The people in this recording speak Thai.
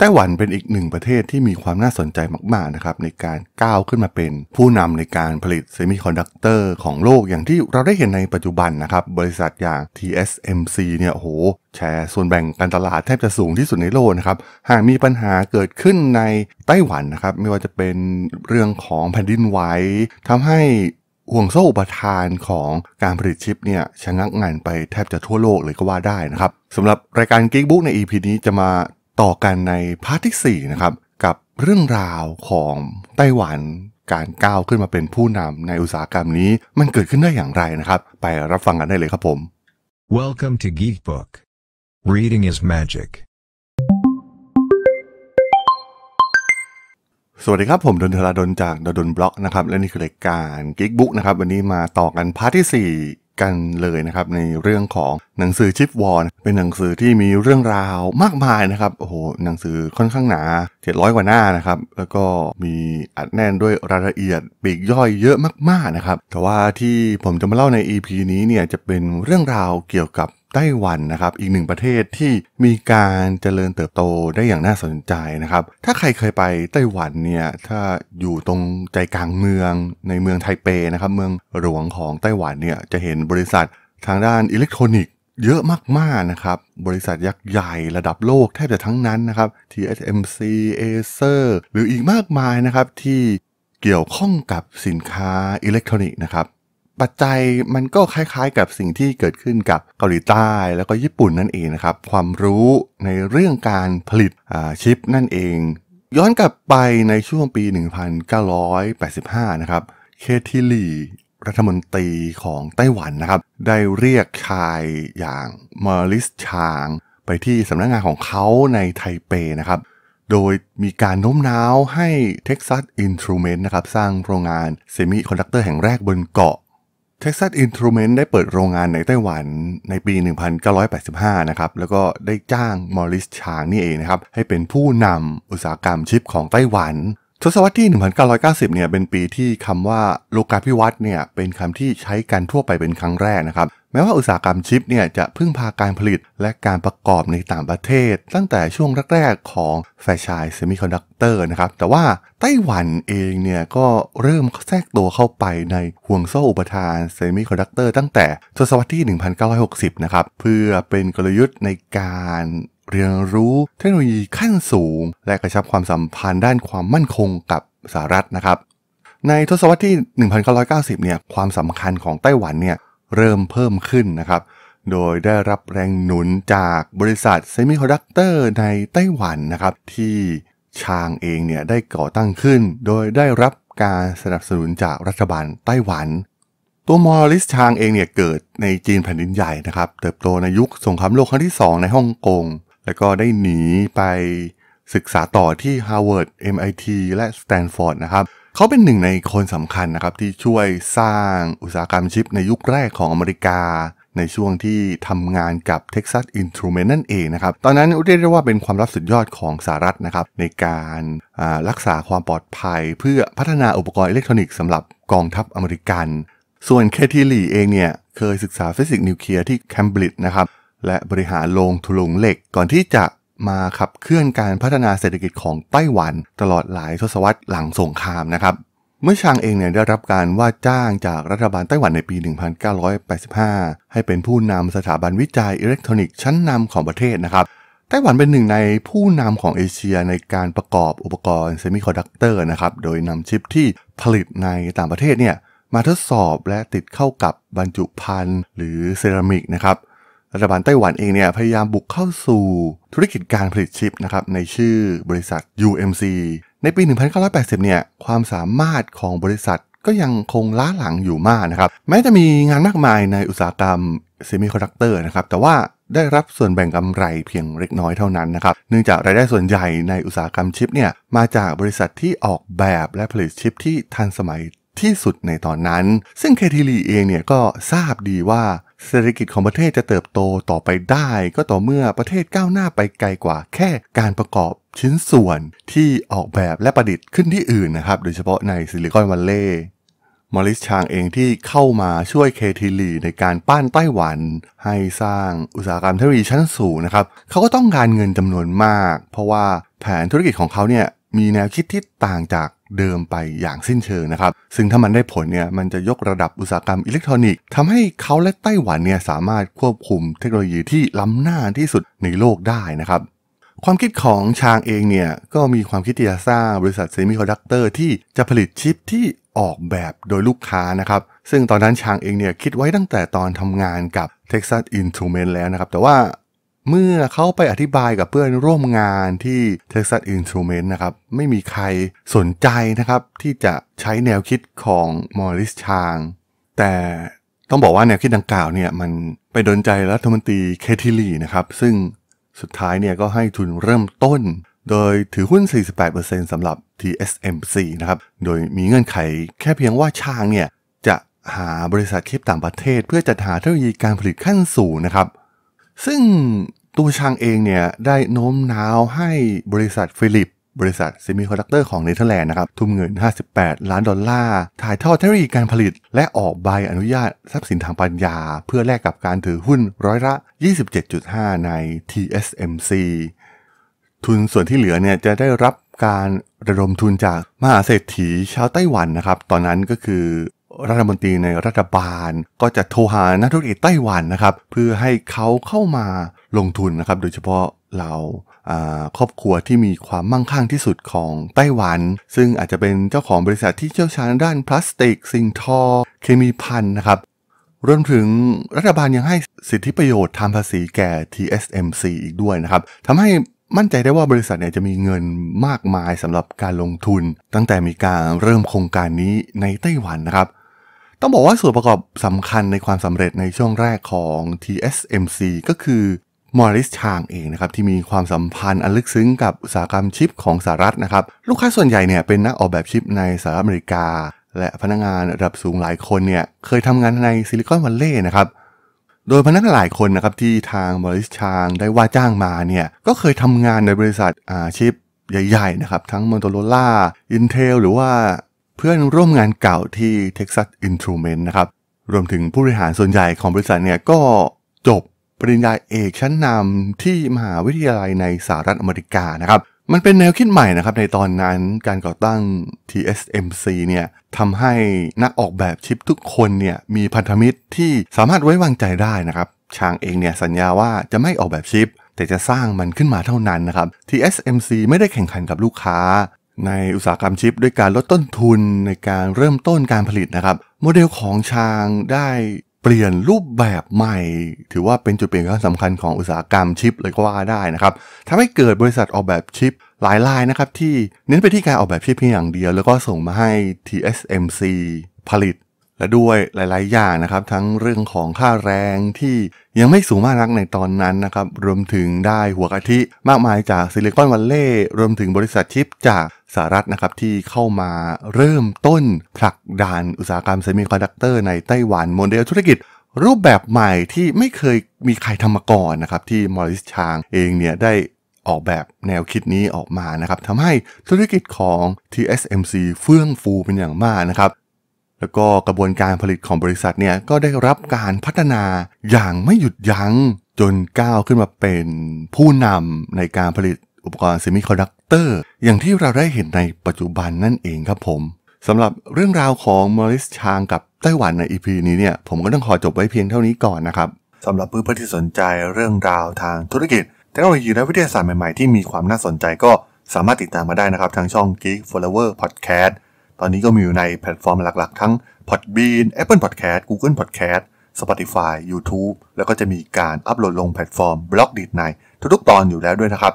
ไต้หวันเป็นอีกหนึ่งประเทศที่มีความน่าสนใจมากๆ นะครับในการก้าวขึ้นมาเป็นผู้นำในการผลิตเซมิคอนดักเตอร์ของโลกอย่างที่เราได้เห็นในปัจจุบันนะครับ บริษัทอย่าง TSMC เนี่ยโห แชร์ส่วนแบ่งการตลาดแทบจะสูงที่สุดในโลกนะครับหากมีปัญหาเกิดขึ้นในไต้หวันนะครับไม่ว่าจะเป็นเรื่องของแผ่นดินไหวทำให้ห่วงโซ่อุปทานของการผลิตชิปเนี่ยชะงักงานไปแทบจะทั่วโลกเลยก็ว่าได้นะครับสำหรับรายการ g e e k b o o k ใน EP นี้จะมาต่อกันในพาร์ทที่4นะครับ กับเรื่องราวของไต้หวัน การก้าวขึ้นมาเป็นผู้นำในอุตสาหกรรมนี้มันเกิดขึ้นได้อย่างไรนะครับ ไปรับฟังกันได้เลยครับผม Welcome to Geek Book Reading is Magic สวัสดีครับผมดนทราดนจากดนบล็อกนะครับ และนี่คือรายการ Geek Book นะครับ วันนี้มาต่อกันพาร์ทที่ 4 กันเลยนะครับในเรื่องของหนังสือชิปวอนเป็นหนังสือที่มีเรื่องราวมากมายนะครับ โอ้โห หนังสือค่อนข้างหนา 700 กว่าหน้านะครับ แล้วก็มีอัดแน่นด้วยรายละเอียดปีกย่อยเยอะมากๆนะครับ แต่ว่าที่ผมจะมาเล่าใน EP นี้เนี่ยจะเป็นเรื่องราวเกี่ยวกับไต้หวันนะครับ อีกหนึ่งประเทศที่มีการเจริญเติบโตได้อย่างน่าสนใจนะครับ ถ้าใครเคยไปไต้หวันเนี่ย ถ้าอยู่ตรงใจกลางเมืองในเมืองไทเปนะครับ เมืองหลวงของไต้หวันเนี่ยจะเห็นบริษัททางด้านอิเล็กทรอนิกสเยอะมากๆนะครับ บริษัทยักษ์ใหญ่ระดับโลกแทบจะทั้งนั้นนะครับ TSMC Acer หรืออีกมากมายนะครับที่เกี่ยวข้องกับสินค้าอิเล็กทรอนิกส์นะครับ ปัจจัยมันก็คล้ายๆกับสิ่งที่เกิดขึ้นกับเกาหลีใต้ แล้วก็ญี่ปุ่นนั่นเองนะครับความรู้ในเรื่องการผลิตชิปนั่นเอง ย้อนกลับไปในช่วงปี 1985 นะครับ เคทิลีรัฐมนตรีของไต้หวันนะครับได้เรียกชายอย่างมอริสชางไปที่สำนักงงานของเขาในไทเปนะครับ โดยมีการโน้มน้าวให้ Texas i n s t r u m e n t นะครับสร้างโรงงานเซมิคอนดักเตอร์แห่งแรกบนเกาะ Texas i n s t r u m e n t ได้เปิดโรงงานในไต้หวันในปี 1985 นะครับแล้วก็ได้จ้างมอริสชางนี่เองนะครับให้เป็นผู้นำอุตสาหกรรมชิปของไต้หวันทศวรรษที่ 1990 เนี่ย เป็นปีที่คำว่าโลกาภิวัตน์เนี่ย เป็นคำที่ใช้กันทั่วไปเป็นครั้งแรกนะครับ แม้ว่าอุตสาหกรรมชิป เนี่ย จะพึ่งพาการผลิตและการประกอบในต่างประเทศ ตั้งแต่ช่วงแรกๆของแฟชายเซมิคอนดักเตอร์นะครับ แต่ว่าไต้หวันเอง เนี่ย ก็เริ่มแทรกตัวเข้าไปในห่วงโซ่อุปทานเซมิคอนดักเตอร์ตั้งแต่ทศวรรษที่ 1960 นะครับ เพื่อเป็นกลยุทธ์ในการเรียนรู้เทคโนโลยีขั้นสูง และกระชับความสัมพันธ์ด้านความมั่นคงกับสหรัฐนะครับ ในทศวรรษที่ 1990 เนี่ยความสำคัญของไต้หวันเนี่ยเริ่มเพิ่มขึ้นนะครับโดยได้รับแรงหนุนจากบริษัทเซมิคอนดักเตอร์ในไต้หวันนะครับที่ชางเองเนี่ยได้ก่อตั้งขึ้น โดยได้รับการสนับสนุนจากรัฐบาลไต้หวัน ตัวมอริสชางเองเนี่ยเกิดในจีนแผ่นดินใหญ่นะครับเติบโตในยุคสงครามโลกครั้งที่ 2 ในฮ่องกงแล้วก็ได้หนีไปศึกษาต่อที่ Harvard MIT และ Stanford นะครับ เขาเป็นหนึ่งในคนสำคัญนะครับที่ช่วยสร้างอุตสาหกรรมชิปในยุคแรกของอเมริกาในช่วงที่ทำงานกับ Texas Instruments นั่นเองนะครับ ตอนนั้นเรียกได้ว่าเป็นความรับสุดยอดของสหรัฐนะครับในการรักษาความปลอดภัยเพื่อพัฒนาอุปกรณ์อิเล็กทรอนิกส์สำหรับกองทัพอเมริกัน ส่วนเคทีลีเองเนี่ยเคยศึกษาฟิสิกส์นิวเคลียร์ที่แคมบริดจ์นะครับและบริหารโรงถุงเหล็กก่อนที่จะมาขับเคลื่อนการพัฒนาเศรษฐกิจของไต้หวันตลอดหลายทศวรรษหลังสงครามนะครับ เมื่อชางเองเนี่ยได้รับการว่าจ้างจากรัฐบาลไต้หวันในปี 1985 ให้เป็นผู้นำสถาบันวิจัยอิเล็กทรอนิกส์ชั้นนำของประเทศนะครับ ไต้หวันเป็นหนึ่งในผู้นำของเอเชียในการประกอบอุปกรณ์เซมิคอนดักเตอร์นะครับ โดยนำชิปที่ผลิตในต่างประเทศเนี่ย มาทดสอบและติดเข้ากับบรรจุภัณฑ์หรือเซรามิกนะครับรัฐบาลไต้หวันเองเนี่ยพยายามบุกเข้าสู่ธุรกิจการผลิตชิปนะครับในชื่อบริษัท UMC ในปี 1980 เนี่ยความสามารถของบริษัทก็ยังคงล้าหลังอยู่มากนะครับแม้จะมีงานมากมายในอุตสาหกรรมเซมิคอนดักเตอร์นะครับแต่ว่าได้รับส่วนแบ่งกำไรเพียงเล็กน้อยเท่านั้นนะครับเนื่องจากรายได้ส่วนใหญ่ในอุตสาหกรรมชิปเนี่ยมาจากบริษัทที่ออกแบบและผลิตชิปที่ทันสมัยที่สุดในตอนนั้นซึ่งเคทีลีเองเนี่ยก็ทราบดีว่าเศรษฐกิจของประเทศจะเติบโตต่อไปได้ก็ต่อเมื่อประเทศก้าวหน้าไปไกลกว่าแค่การประกอบชิ้นส่วนที่ออกแบบและประดิษฐ์ขึ้นที่อื่นนะครับ โดยเฉพาะในซิลิคอนวัลเลย์มอริสชางเองที่เข้ามาช่วยเคทีลีในการปั้นไต้หวันให้สร้างอุตสาหกรรมเทคโนโลยีชั้นสูงนะครับ เขาก็ต้องการเงินจำนวนมากเพราะว่าแผนธุรกิจของเขาเนี่ยมีแนวคิดที่ต่างจากเดิมไปอย่างสิ้นเชิงนะครับ ซึ่งถ้ามันได้ผลเนี่ย มันจะยกระดับอุตสาหกรรมอิเล็กทรอนิกส์ทำให้เขาและไต้หวันเนี่ยสามารถควบคุมเทคโนโลยีที่ล้ำหน้าที่สุดในโลกได้นะครับ ความคิดของชางเองเนี่ยก็มีความคิดที่จะสร้างบริษัทเซมิคอนดักเตอร์ที่จะผลิตชิปที่ออกแบบโดยลูกค้านะครับ ซึ่งตอนนั้นชางเองเนี่ยคิดไว้ตั้งแต่ตอนทำงานกับ Texas Instruments แล้วนะครับ แต่ว่าเมื่อเขาไปอธิบายกับเพื่อนร่วมงานที่ Texas Instruments นะครับไม่มีใครสนใจนะครับที่จะใช้แนวคิดของมอริสชางแต่ต้องบอกว่าแนวคิดดังกล่าวเนี่ยมันไปดนใจรัฐมนตรีเคทิลีนะครับซึ่งสุดท้ายเนี่ยก็ให้ทุนเริ่มต้น โดยถือหุ้น 48%สำหรับ TSMC นะครับโดยมีเงื่อนไขแค่เพียงว่าชางเนี่ยจะหาบริษัทคลิปต่างประเทศ เพื่อจัดหาเทคโนโลยีการผลิตขั้นสูงนะครับซึ่งตัวชางเองเนี่ยได้โน้มน้าวให้บริษัทฟิลิป บริษัทเซมิคอนดักเตอร์ของเนเธอร์แลนด์นะครับทุ่มเงิน 58 ล้านดอลลาร์ ถ่ายทอดเทคโนโลยีการผลิต และออกใบอนุญาตทรัพย์สินทางปัญญา เพื่อแลกกับการถือหุ้นร้อยละ 27.5 ใน TSMC ทุนส่วนที่เหลือเนี่ยจะได้รับการระดมทุนจากมหาเศรษฐีชาวไต้หวันนะครับตอนนั้นก็คือรัฐมนตรีในรัฐบาลก็จะโทรหานักธุรกิจไต้หวันนะครับ เพื่อให้เขาเข้ามาลงทุนนะครับ โดยเฉพาะเราครอบครัวที่มีความมั่งคั่งที่สุดของไต้หวัน ซึ่งอาจจะเป็นเจ้าของบริษัทที่เชี่ยวชาญด้านพลาสติกสิ่งทอเคมีพันนะครับรวมถึงรัฐบาลยังให้สิทธิประโยชน์ทางภาษีแก่ TSMC อีกด้วยนะครับทำให้มั่นใจได้ว่าบริษัทเนี่ยจะมีเงินมากมายสำหรับการลงทุน ตั้งแต่มีการเริ่มโครงการนี้ในไต้หวันนะครับต้องบอกว่าส่วนประกอบสำคัญในความสำเร็จในช่วงแรกของ TSMC ก็คือมอริสชางเองนะครับที่มีความสัมพันธ์อันลึกซึ้งกับอุตสาหกรรมชิปของสหรัฐนะครับ ลูกค้าส่วนใหญ่เนี่ยเป็นนักออกแบบชิปในสหรัฐอเมริกา และพนักงานระดับสูงหลายคนเนี่ยเคยทำงานในซิลิคอนวัลเลย์นะครับโดยพนักงานหลายคนนะครับที่ทางมอริสชางได้ว่าจ้างมาเนี่ยก็เคยทำงานในบริษัทอาชิปใหญ่ ๆ นะครับทั้งมอ m o โรล่าอินเทลหรือว่าเพื่อนร่วมงานเก่าที่ Texas Instruments นะครับ รวมถึงผู้บริหารส่วนใหญ่ของบริษัทเนี่ยก็จบปริญญาเอกชั้นนำที่มหาวิทยาลัยในสหรัฐอเมริกานะครับ มันเป็นแนวคิดใหม่นะครับในตอนนั้นการก่อตั้ง TSMC เนี่ยทำให้นักออกแบบชิปทุกคนเนี่ยมีพันธมิตรที่สามารถไว้วางใจได้นะครับชางเองเนี่ยสัญญาว่าจะไม่ออกแบบชิป แต่จะสร้างมันขึ้นมาเท่านั้นนะครับ TSMC ไม่ได้แข่งขันกับลูกค้าในอุตสาหกรรมชิปด้วยการลดต้นทุนในการเริ่มต้นการผลิตนะครับโมเดลของชางได้เปลี่ยนรูปแบบใหม่ ถือว่าเป็นจุดเปลี่ยนครั้งสำคัญของอุตสาหกรรมชิปเลยก็ว่าได้นะครับทำให้เกิดบริษัทออกแบบชิปหลายรายนะครับที่เน้นไปที่การออกแบบชิปเพียงอย่างเดียว แล้วก็ส่งมาให้ TSMC ผลิต และด้วยหลายๆอย่างนะครับทั้งเรื่องของค่าแรงที่ยังไม่สูงมากนักในตอนนั้นนะครับรวมถึงได้หัวกะทิมากมายจากซิลิคอนวัลเลย์รวมถึงบริษัทชิปจากสหรัฐนะครับที่เข้ามาเริ่มต้นผลักดันอุตสาหกรรมเซมิคอนดักเตอร์ในไต้หวันโมเดลธุรกิจรูปแบบใหม่ที่ไม่เคยมีใครทำมาก่อนนะครับที่มอริสชางเองเนี่ยได้ออกแบบแนวคิดนี้ออกมานะครับทำให้ธุรกิจของ TSMC เฟื่องฟูเป็นอย่างมากนะครับแล้วก็กระบวนการผลิตของบริษัทเนี่ยก็ได้รับการพัฒนาอย่างไม่หยุดยัง้งจนก้าวขึ้นมาเป็นผู้นำในการผลิตุปกรณ์เซมิคอนดักเตอร์อย่างที่เราได้เห็นในปัจจุบันนั่นเองครับผมสำหรับเรื่องราวของมอริสชางกับไต้หวันใน EP นี้เนี่ยผมก็ต้องขอจบไว้เพียงเท่านี้ก่อนนะครับสำหรับเพื่อนๆที่สนใจเรื่องราวทางธุรกิจเทคโนโลยีและวิทยาศาสตร์ใหม่ๆที่มีความน่าสนใจก็สามารถติดตามมาได้นะครับทางช่อง Geek Flower Podcast ตอนนี้ก็มีอยู่ในแพลตฟอร์มหลักๆ ทั้ง Podbean Apple Podcast Google Podcast Spotify YouTube แล้วก็จะมีการอัปโหลดลงแพลตฟอร์มบล็อกดีดในทุกๆตอนอยู่แล้วด้วยนะครับ